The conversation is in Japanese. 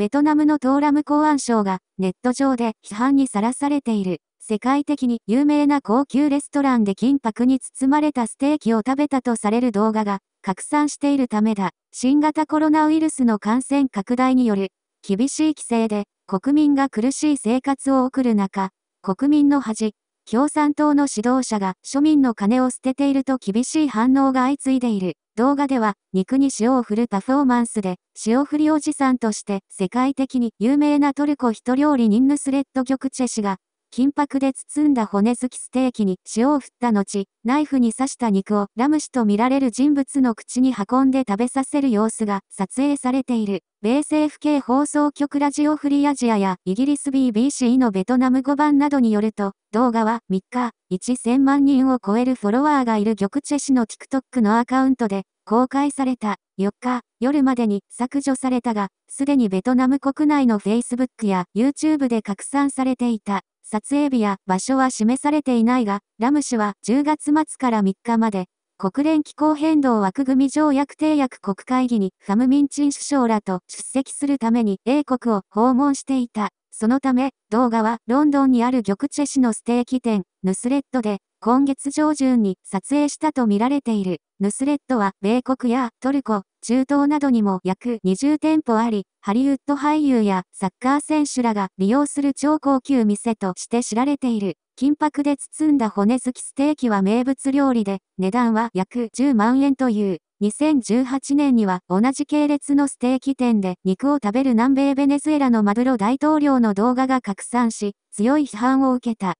ベトナムのトーラム公安省がネット上で批判にさらされている。世界的に有名な高級レストランで金箔に包まれたステーキを食べたとされる動画が拡散しているためだ。新型コロナウイルスの感染拡大による厳しい規制で国民が苦しい生活を送る中、国民の恥、共産党の指導者が庶民の金を捨てていると厳しい反応が相次いでいる。動画では、肉に塩を振るパフォーマンスで、塩振りおじさんとして、世界的に有名なトルコ一料理ニンヌスレット・ギョクチェ氏が、金箔で包んだ骨付きステーキに塩を振った後、ナイフに刺した肉をラム酒とみられる人物の口に運んで食べさせる様子が撮影されている。米政府系放送局ラジオフリーアジアやイギリス BBC のベトナム語版などによると、動画は3日、1000万人を超えるフォロワーがいる玉チェ氏の TikTok のアカウントで公開された。4日夜までに削除されたが、すでにベトナム国内の Facebook や YouTube で拡散されていた。撮影日や場所は示されていないが、ラム氏は10月末から3日まで、国連気候変動枠組み条約締約国会議にファム・ミンチン首相らと出席するために英国を訪問していた。そのため、動画はロンドンにある玉チェ氏のステーキ店、ヌスレッドで今月上旬に撮影したとみられている。ヌスレッドは米国やトルコ、中東などにも約20店舗あり、ハリウッド俳優やサッカー選手らが利用する超高級店として知られている。金箔で包んだ骨付きステーキは名物料理で、値段は約10万円という。2018年には同じ系列のステーキ店で肉を食べる南米ベネズエラのマドロ大統領の動画が拡散し、強い批判を受けた。